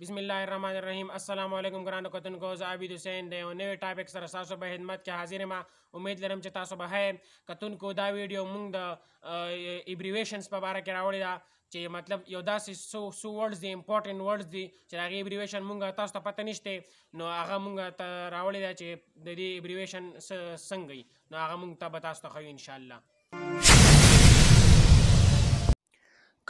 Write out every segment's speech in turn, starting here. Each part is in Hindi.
بسم الله الرحمن الرحیم السلام علیکم ګران کتونکو زه عابد حسین دی یو نوې ټاپک سره تاسو به خدمت کې حاضر ما امید لرم چې تاسو به هې کتونکو دا ویډیو موږ د ایبریویشنز په اړه کې راوړی دا چې مطلب یو داسې سو سو ورډز دي امپورټنت ورډز دي چې هغه ایبریویشن موږ تاسو ته پته نشته نو هغه موږ ته راوړی دا چې د دې ایبریویشن څنګه نو هغه موږ ته به تاسو ته خو ان شاء الله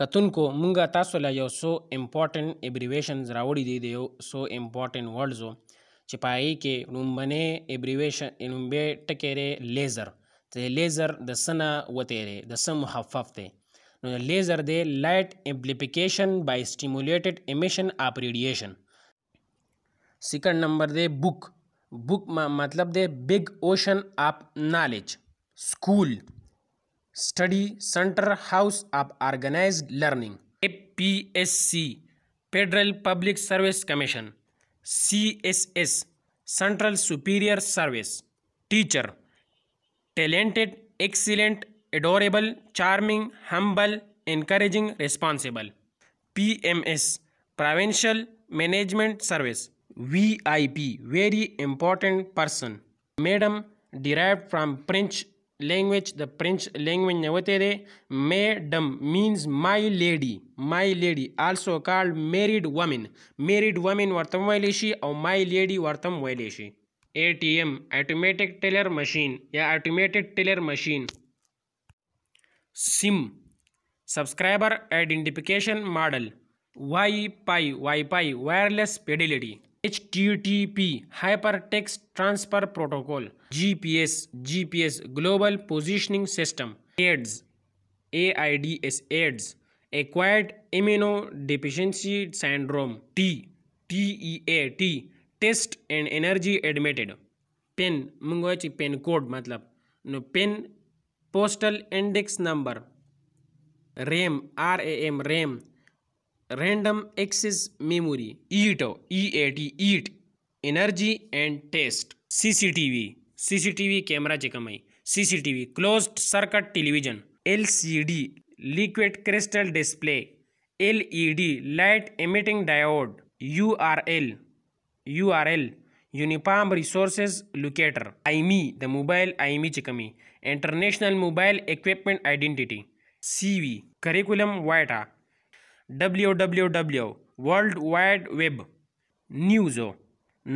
کتونکو مونږ تاسو له یو سو امپورټنت ایبریویشنز راوړي دي د یو سو امپورټنت ورډزو چې پای کې نومبنې ایبریویشن نومبې ټکېره لیزر ته لیزر د سنا وتهره د سم محفف ته نو لیزر دی لایټ امپلیفیکیشن بای سټیمولیټډ ایمیشن اپ ریډیشن سیکنډ نمبر دی بک بک مطلب دی بگ اوشن اپ نالج سکول study center house of organise learning A P S C federal public service commission C S S central superior service teacher talented excellent adorable charming humble encouraging responsible P M S provincial management service V I P very important person madam derive from French language the French language ने वे रे madam means my lady my lady also called married women married women वर्तम वैलेशी और माई लेडी वर्तम वैलेशी A T M automatic teller machine या automatic teller machine SIM subscriber identification model Y pi wifi wireless fidelity H T T P hyper text transfer protocol G P S G P S global positioning system AIDS A I D S AIDS acquired immunodeficiency syndrome T T E A T test and energy admitted PIN ची पेन कोड मतलब no PIN postal index number RAM R A M RAM random access memory ईटो E A T eat energy and test V C C T V camera जी कमाई वी closed circuit television L C D liquid crystal display L E D light emitting diode R L uniform resources locator मी द मोबाइल आईमी कमी international mobile equipment identity C V curriculum vitae www world wide web news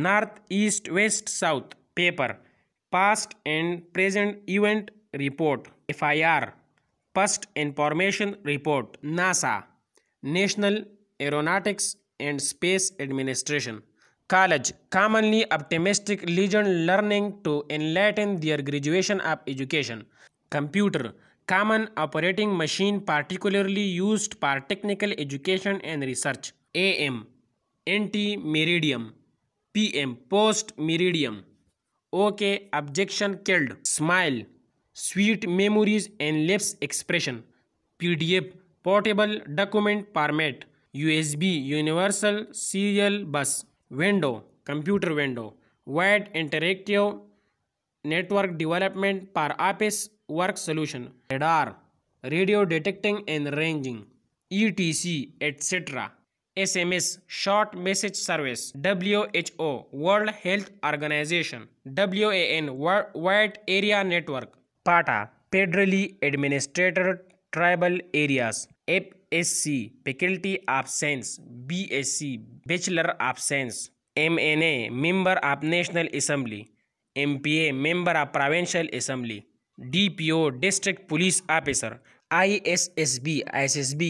north east west south paper past and present event report fir past information report nasa national aeronautics and space administration college commonly optimistic legion learning to enlighten their graduation of education computer common operating machine particularly used for technical education and research am anti meridium pm post meridium okay objection killed smile sweet memories and lips expression pdf portable document format usb universal serial bus window computer window wide interactive network development for office work solution, radar, radio detecting and ranging, ETC, etc. SMS, short message service, WHO, World Health Organization, WAN, Wide Area Network, PATA, Federally Administrator Tribal Areas, FSC, Faculty of Science, BSc, Bachelor of Science, MNA, Member of National Assembly, MPA, Member of Provincial Assembly. DPO district police officer ISSB ISSB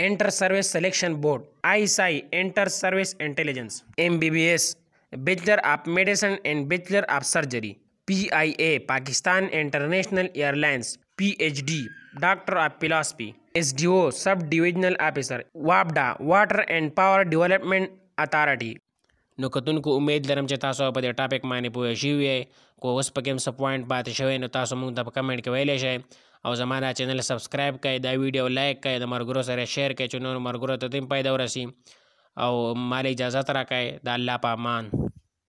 inter services selection board ISI inter services intelligence MBBS bachelor of medicine and bachelor of surgery PIA Pakistan international airlines PhD doctor of D O सब डिविजनल ऑफिसर वापडा water and power development authority نو کتونکو امید لرم چې تاسو په دې ټاپک باندې پوه شئ وي کو اوس پکې هم څه پوینټ پاتې شوی نو تاسو موږ ته په کمنټ کې ویلی شئ او زما دا چینل سبسکرایب کړئ دا ویډیو لایک کړئ د ملګرو سره شیر کړئ چې نور ملګرو ته هم پیدا ورسي او مال اجازه راکړئ د الله په امان